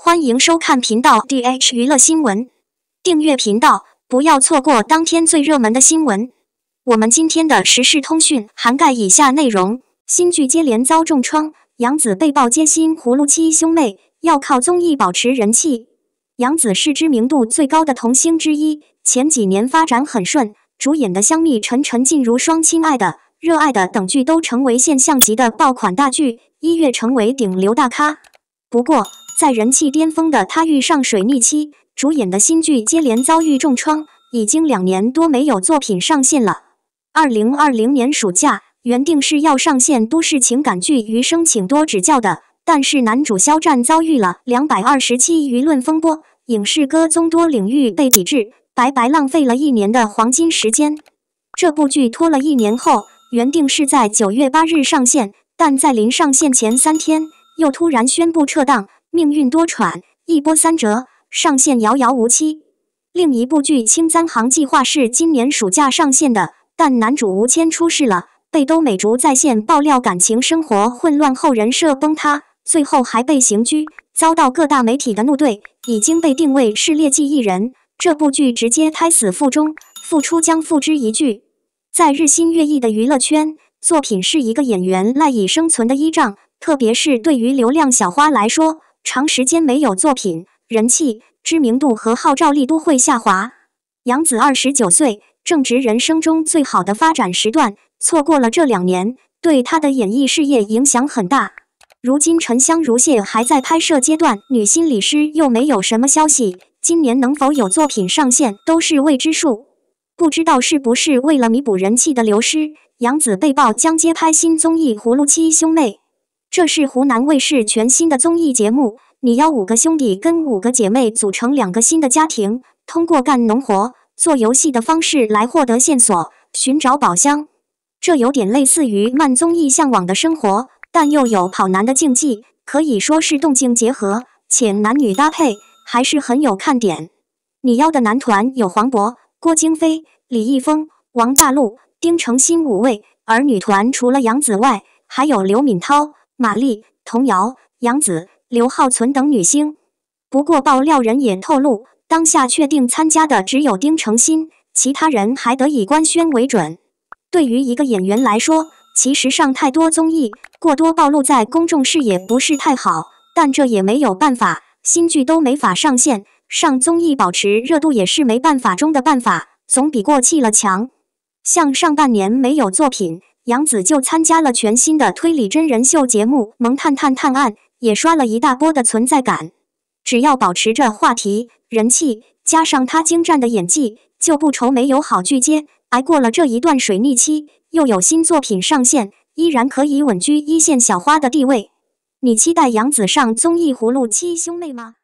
欢迎收看频道 dh 娱乐新闻，订阅频道不要错过当天最热门的新闻。我们今天的时事通讯涵盖以下内容：新剧接连遭重创，杨紫被爆接新《葫芦七兄妹》，要靠综艺保持人气。杨紫是知名度最高的童星之一，前几年发展很顺，主演的《香蜜沉沉烬如霜》《亲爱的》《热爱的》等剧都成为现象级的爆款大剧，一跃成为顶流大咖。不过。在人气巅峰的他遇上水逆期，主演的新剧接连遭遇重创，已经两年多没有作品上线了。二零二零年暑假，原定是要上线都市情感剧《余生，请多指教》的，但是男主肖战遭遇了两百二十七舆论风波，影视、歌综多领域被抵制，白白浪费了一年的黄金时间。这部剧拖了一年后，原定是在九月八日上线，但在临上线前三天又突然宣布撤档。命运多舛，一波三折，上线遥遥无期。另一部剧《青簪行》计划是今年暑假上线的，但男主吴谦出事了，被都美竹在线爆料感情生活混乱后人设崩塌，最后还被刑拘，遭到各大媒体的怒怼，已经被定位是劣迹艺人。这部剧直接胎死腹中，复出将付之一炬。在日新月异的娱乐圈，作品是一个演员赖以生存的依仗，特别是对于流量小花来说。长时间没有作品，人气、知名度和号召力都会下滑。杨子二十九岁，正值人生中最好的发展时段，错过了这两年，对他的演艺事业影响很大。如今《沉香如屑》还在拍摄阶段，女心理师又没有什么消息，今年能否有作品上线都是未知数。不知道是不是为了弥补人气的流失，杨子被曝将接拍新综艺《葫芦七兄妹》。这是湖南卫视全新的综艺节目，你邀五个兄弟跟五个姐妹组成两个新的家庭，通过干农活、做游戏的方式来获得线索，寻找宝箱。这有点类似于慢综艺《向往的生活》，但又有跑男的竞技，可以说是动静结合，且男女搭配，还是很有看点。你邀的男团有黄渤、郭京飞、李易峰、王大陆、丁程鑫五位，而女团除了杨紫外，还有刘敏涛。马丽、童瑶、杨紫、刘浩存等女星。不过，爆料人也透露，当下确定参加的只有丁程鑫，其他人还得以官宣为准。对于一个演员来说，其实上太多综艺，过多暴露在公众视野不是太好。但这也没有办法，新剧都没法上线，上综艺保持热度也是没办法中的办法，总比过气了强。像上半年没有作品。杨紫就参加了全新的推理真人秀节目《萌探探探案》，也刷了一大波的存在感。只要保持着话题、人气，加上她精湛的演技，就不愁没有好剧接。挨过了这一段水逆期，又有新作品上线，依然可以稳居一线小花的地位。你期待杨紫上综艺《葫芦七兄妹》吗？